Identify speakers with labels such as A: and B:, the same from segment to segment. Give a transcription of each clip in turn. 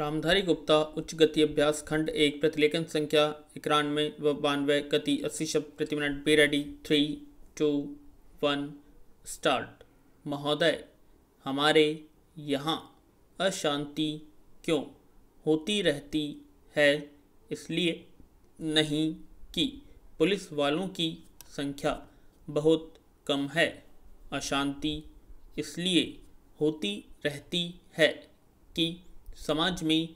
A: रामधारी गुप्ता उच्च गति अभ्यास खंड एक प्रतिलेखन संख्या इक्यानवे व बानवे गति अस्सी शब्द प्रति minute be ready three two one start महोदय हमारे यहाँ अशांति क्यों होती रहती है इसलिए नहीं कि पुलिस वालों की संख्या बहुत कम है अशांति इसलिए होती रहती है कि समाज में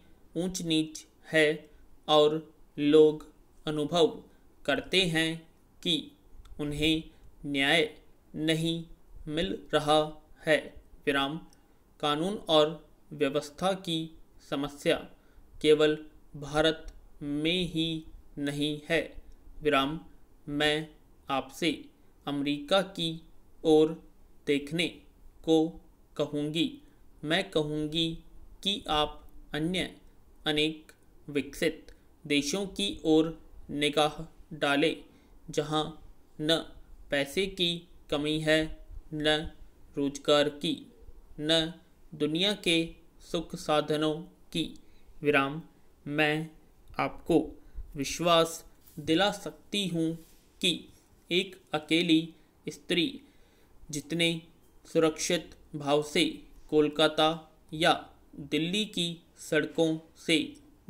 A: ऊंच नीच है और लोग अनुभव करते हैं कि उन्हें न्याय नहीं मिल रहा है विराम कानून और व्यवस्था की समस्या केवल भारत में ही नहीं है विराम मैं आपसे अमेरिका की ओर देखने को कहूँगी मैं कहूँगी कि आप अन्य अनेक विकसित देशों की ओर निगाह डालें जहां न पैसे की कमी है न रोजगार की न दुनिया के सुख साधनों की विराम मैं आपको विश्वास दिला सकती हूँ कि एक अकेली स्त्री जितने सुरक्षित भाव से कोलकाता या दिल्ली की सड़कों से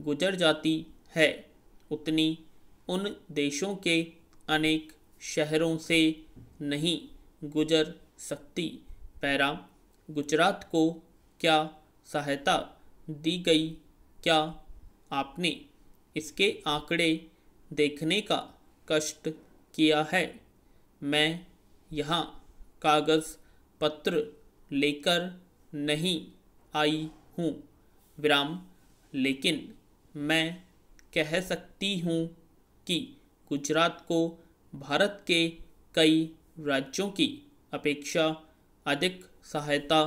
A: गुजर जाती है उतनी उन देशों के अनेक शहरों से नहीं गुजर सकती पैरा गुजरात को क्या सहायता दी गई क्या आपने इसके आंकड़े देखने का कष्ट किया है मैं यहाँ कागज़ पत्र लेकर नहीं आई हूँ विराम लेकिन मैं कह सकती हूँ कि गुजरात को भारत के कई राज्यों की अपेक्षा अधिक सहायता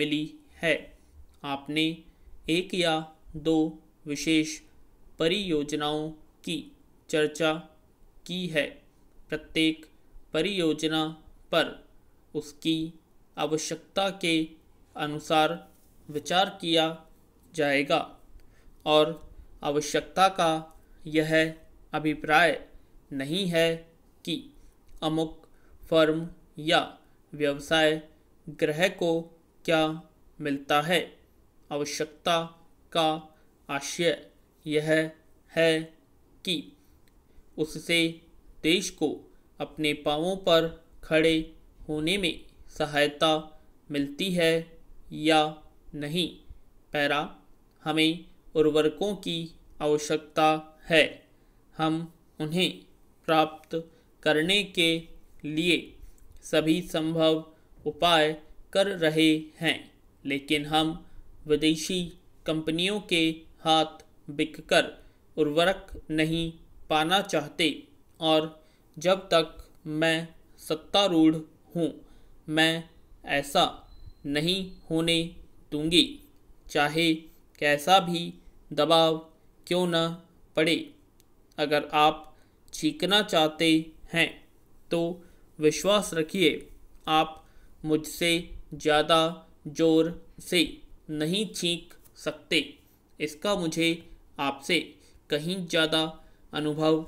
A: मिली है आपने एक या दो विशेष परियोजनाओं की चर्चा की है प्रत्येक परियोजना पर उसकी आवश्यकता के अनुसार विचार किया जाएगा और आवश्यकता का यह अभिप्राय नहीं है कि अमुक फर्म या व्यवसाय ग्रह को क्या मिलता है आवश्यकता का आशय यह है कि उससे देश को अपने पाँवों पर खड़े होने में सहायता मिलती है या नहीं पैरा हमें उर्वरकों की आवश्यकता है हम उन्हें प्राप्त करने के लिए सभी संभव उपाय कर रहे हैं लेकिन हम विदेशी कंपनियों के हाथ बिककर उर्वरक नहीं पाना चाहते और जब तक मैं सत्तारूढ़ हूँ मैं ऐसा नहीं होने दूंगी चाहे कैसा भी दबाव क्यों न पड़े अगर आप चीखना चाहते हैं तो विश्वास रखिए आप मुझसे ज़्यादा जोर से नहीं चीख सकते इसका मुझे आपसे कहीं ज़्यादा अनुभव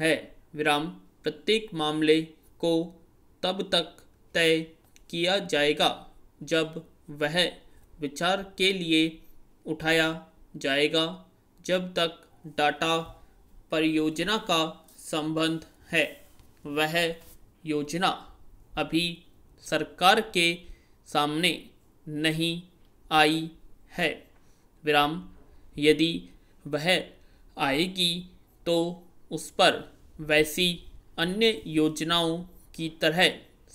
A: है विराम प्रत्येक मामले को तब तक तय किया जाएगा जब वह विचार के लिए उठाया जाएगा जब तक डाटा परियोजना का संबंध है वह योजना अभी सरकार के सामने नहीं आई है विराम यदि वह आएगी तो उस पर वैसी अन्य योजनाओं की तरह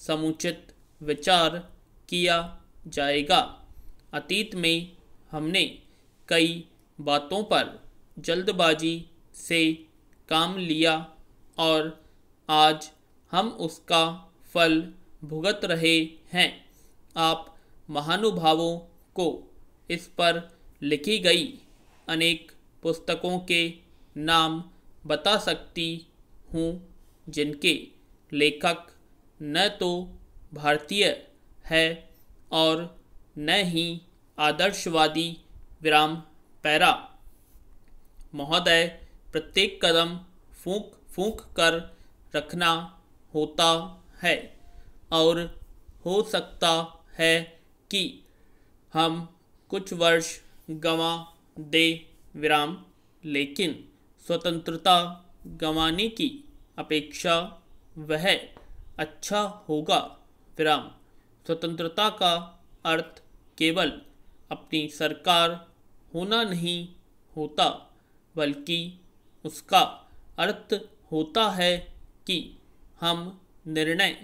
A: समुचित विचार किया जाएगा अतीत में हमने कई बातों पर जल्दबाजी से काम लिया और आज हम उसका फल भुगत रहे हैं आप महानुभावों को इस पर लिखी गई अनेक पुस्तकों के नाम बता सकती हूँ जिनके लेखक न तो भारतीय है और न ही आदर्शवादी विराम पैरा महोदय प्रत्येक कदम फूंक फूंक कर रखना होता है और हो सकता है कि हम कुछ वर्ष गंवा दे विराम लेकिन स्वतंत्रता गंवाने की अपेक्षा वह अच्छा होगा विराम स्वतंत्रता का अर्थ केवल अपनी सरकार होना नहीं होता बल्कि उसका अर्थ होता है कि हम निर्णय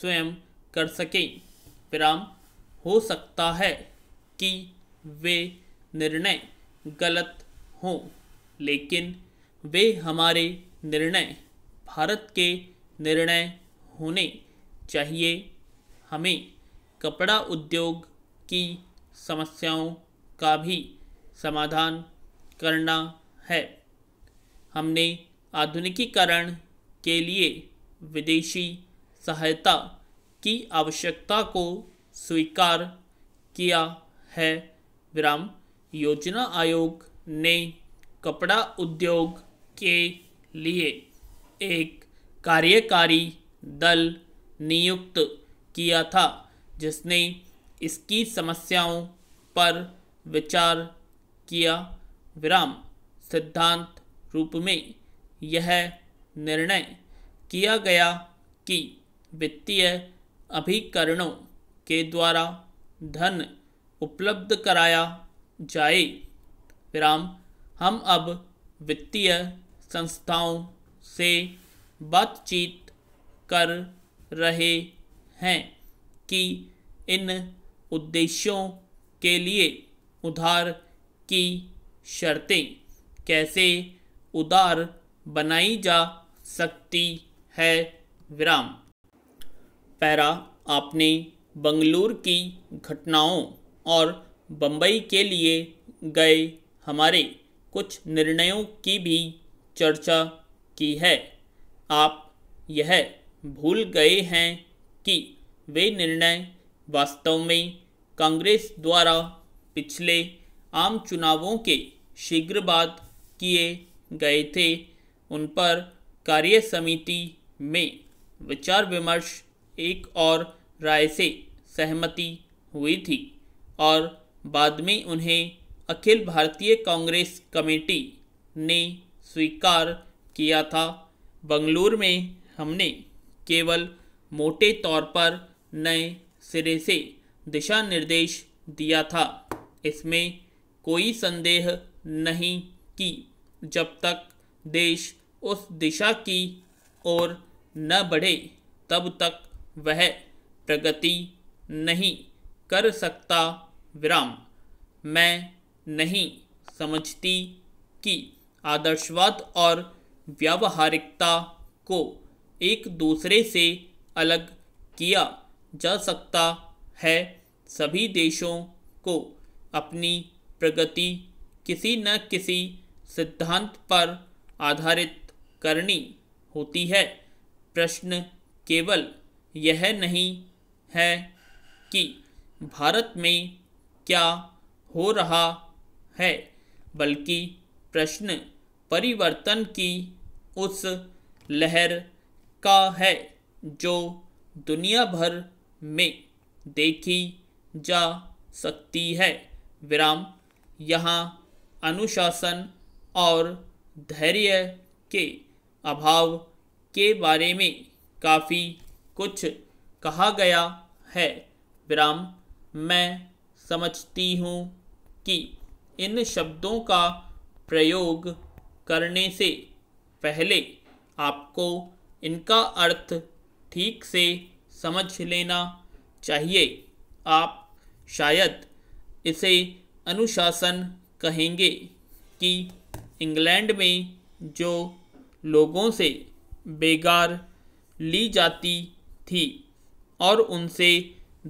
A: स्वयं कर सकें विराम हो सकता है कि वे निर्णय गलत हों लेकिन वे हमारे निर्णय भारत के निर्णय होने चाहिए हमें कपड़ा उद्योग की समस्याओं का भी समाधान करना है हमने आधुनिकीकरण के लिए विदेशी सहायता की आवश्यकता को स्वीकार किया है विराम योजना आयोग ने कपड़ा उद्योग के लिए एक कार्यकारी दल नियुक्त किया था जिसने इसकी समस्याओं पर विचार किया विराम सिद्धांत रूप में यह निर्णय किया गया कि वित्तीय अभिकरणों के द्वारा धन उपलब्ध कराया जाए विराम हम अब वित्तीय संस्थाओं से बातचीत कर रहे हैं कि इन उद्देश्यों के लिए उधार की शर्तें कैसे उदार बनाई जा सकती है विराम पैरा आपने बंगलूर की घटनाओं और बम्बई के लिए गए हमारे कुछ निर्णयों की भी चर्चा की है आप यह भूल गए हैं कि वे निर्णय वास्तव में कांग्रेस द्वारा पिछले आम चुनावों के शीघ्र बाद किए गए थे उन पर कार्य समिति में विचार विमर्श एक और राय से सहमति हुई थी और बाद में उन्हें अखिल भारतीय कांग्रेस कमेटी ने स्वीकार किया था बंगलुरु में हमने केवल मोटे तौर पर नए सिरे से दिशा निर्देश दिया था इसमें कोई संदेह नहीं कि जब तक देश उस दिशा की ओर न बढ़े तब तक वह प्रगति नहीं कर सकता विराम मैं नहीं समझती कि आदर्शवाद और व्यावहारिकता को एक दूसरे से अलग किया जा सकता है सभी देशों को अपनी प्रगति किसी न किसी सिद्धांत पर आधारित करनी होती है प्रश्न केवल यह नहीं है कि भारत में क्या हो रहा है बल्कि प्रश्न परिवर्तन की उस लहर का है जो दुनिया भर में देखी जा सकती है विराम यहाँ अनुशासन और धैर्य के अभाव के बारे में काफ़ी कुछ कहा गया है विराम मैं समझती हूँ कि इन शब्दों का प्रयोग करने से पहले आपको इनका अर्थ ठीक से समझ लेना चाहिए आप शायद इसे अनुशासन कहेंगे कि इंग्लैंड में जो लोगों से बेगार ली जाती थी और उनसे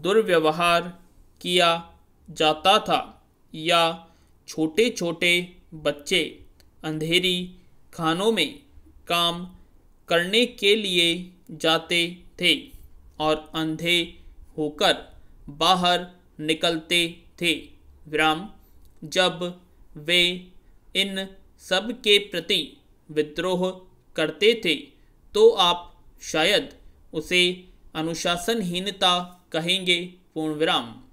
A: दुर्व्यवहार किया जाता था या छोटे छोटे बच्चे अंधेरी खानों में काम करने के लिए जाते थे और अंधे होकर बाहर निकलते थे विराम जब वे इन सब के प्रति विद्रोह करते थे तो आप शायद उसे अनुशासनहीनता कहेंगे पूर्ण विराम